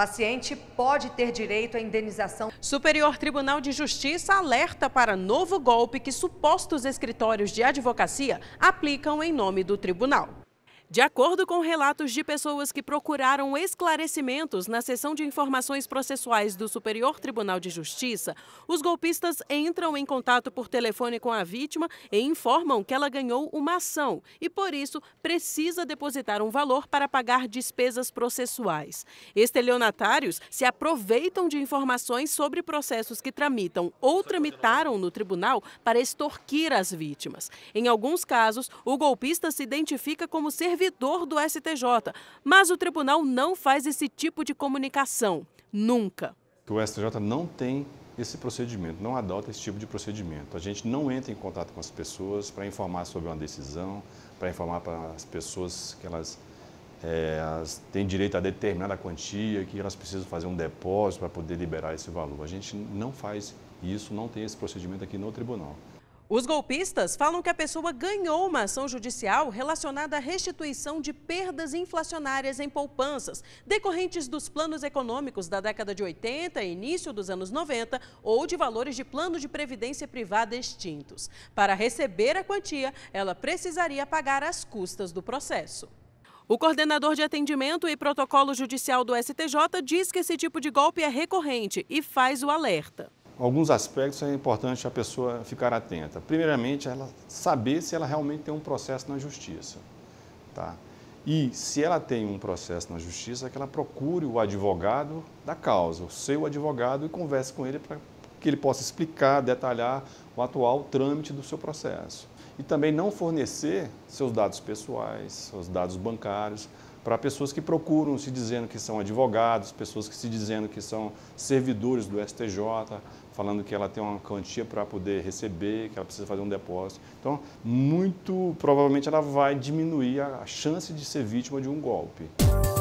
Paciente pode ter direito à indenização. Superior Tribunal de Justiça alerta para novo golpe que supostos escritórios de advocacia aplicam em nome do tribunal. De acordo com relatos de pessoas que procuraram esclarecimentos na sessão de informações processuais do Superior Tribunal de Justiça, os golpistas entram em contato por telefone com a vítima e informam que ela ganhou uma ação e, por isso, precisa depositar um valor para pagar despesas processuais. Estelionatários se aproveitam de informações sobre processos que tramitam ou tramitaram no tribunal para extorquir as vítimas. Em alguns casos, o golpista se identifica como servidor servidor do STJ. Mas o tribunal não faz esse tipo de comunicação. Nunca. O STJ não tem esse procedimento, não adota esse tipo de procedimento. A gente não entra em contato com as pessoas para informar sobre uma decisão, para informar para as pessoas que elas, é, eh, elas, têm direito a determinada quantia, que elas precisam fazer um depósito para poder liberar esse valor. A gente não faz isso, não tem esse procedimento aqui no tribunal. Os golpistas falam que a pessoa ganhou uma ação judicial relacionada à restituição de perdas inflacionárias em poupanças, decorrentes dos planos econômicos da década de 80 e início dos anos 90, ou de valores de plano de previdência privada extintos. Para receber a quantia, ela precisaria pagar as custas do processo. O coordenador de atendimento e protocolo judicial do STJ diz que esse tipo de golpe é recorrente e faz o alerta alguns aspectos é importante a pessoa ficar atenta. Primeiramente, ela saber se ela realmente tem um processo na justiça. Tá? E se ela tem um processo na justiça, é que ela procure o advogado da causa, o seu advogado, e converse com ele para que ele possa explicar, detalhar o atual trâmite do seu processo. E também não fornecer seus dados pessoais, seus dados bancários para pessoas que procuram se dizendo que são advogados, pessoas que se dizendo que são servidores do STJ, falando que ela tem uma quantia para poder receber, que ela precisa fazer um depósito. Então, muito provavelmente ela vai diminuir a chance de ser vítima de um golpe.